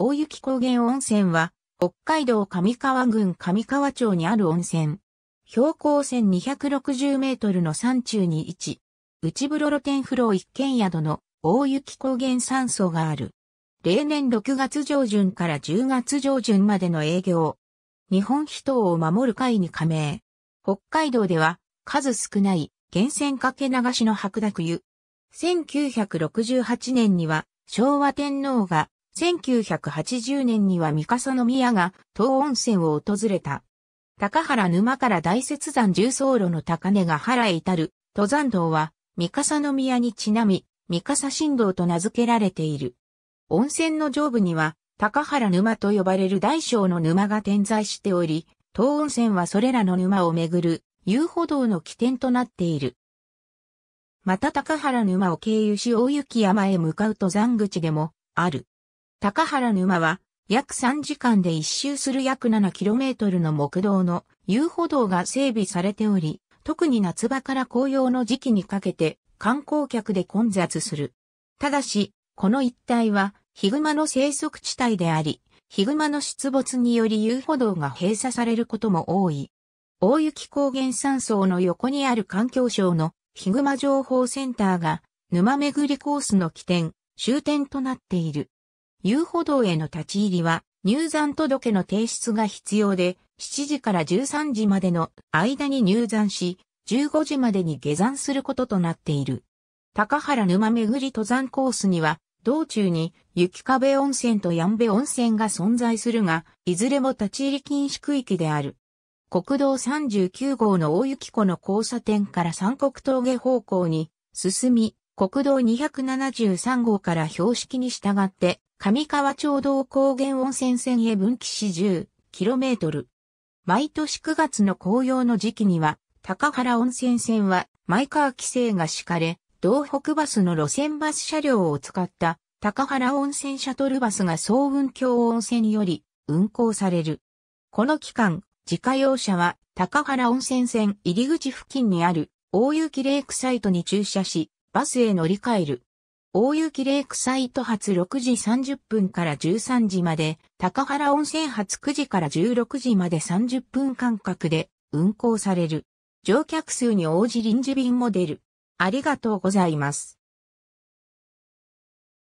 大雪高原温泉は、北海道上川郡上川町にある温泉。標高1260メートルの山中に位置。内風呂露天風呂一軒宿の大雪高原山荘がある。例年6月上旬から10月上旬までの営業。日本人を守る会に加盟。北海道では数少ない源泉かけ流しの白濁湯。1968年には昭和天皇が1980年には三笠宮が東温泉を訪れた。高原沼から大雪山重層路の高根が原へ至る登山道は三笠宮にちなみ三笠新道と名付けられている。温泉の上部には高原沼と呼ばれる大小の沼が点在しており、東温泉はそれらの沼をめぐる遊歩道の起点となっている。また高原沼を経由し大雪山へ向かう登山口でもある。高原沼は約3時間で一周する約 7km の木道の遊歩道が整備されており、特に夏場から紅葉の時期にかけて観光客で混雑する。ただし、この一帯はヒグマの生息地帯であり、ヒグマの出没により遊歩道が閉鎖されることも多い。大雪高原山荘の横にある環境省のヒグマ情報センターが沼巡りコースの起点、終点となっている。遊歩道への立ち入りは、入山届の提出が必要で、7時から13時までの間に入山し、15時までに下山することとなっている。高原沼巡り登山コースには、道中に雪壁温泉とやんべ温泉が存在するが、いずれも立ち入り禁止区域である。国道39号の大雪湖の交差点から三国峠方向に進み、国道273号から標識に従って上川町道高原温泉線へ分岐し 10km。毎年9月の紅葉の時期には、高原温泉線は、前川規制が敷かれ、道北バスの路線バス車両を使った高原温泉シャトルバスが総運京温泉より運行される。この期間、自家用車は高原温泉線入り口付近にある大雪レイクサイトに駐車し、バスへ乗り換える。大雪レイクサイト発6時30分から13時まで、高原温泉発9時から16時まで30分間隔で運行される。乗客数に応じ臨時便も出る。ありがとうございます。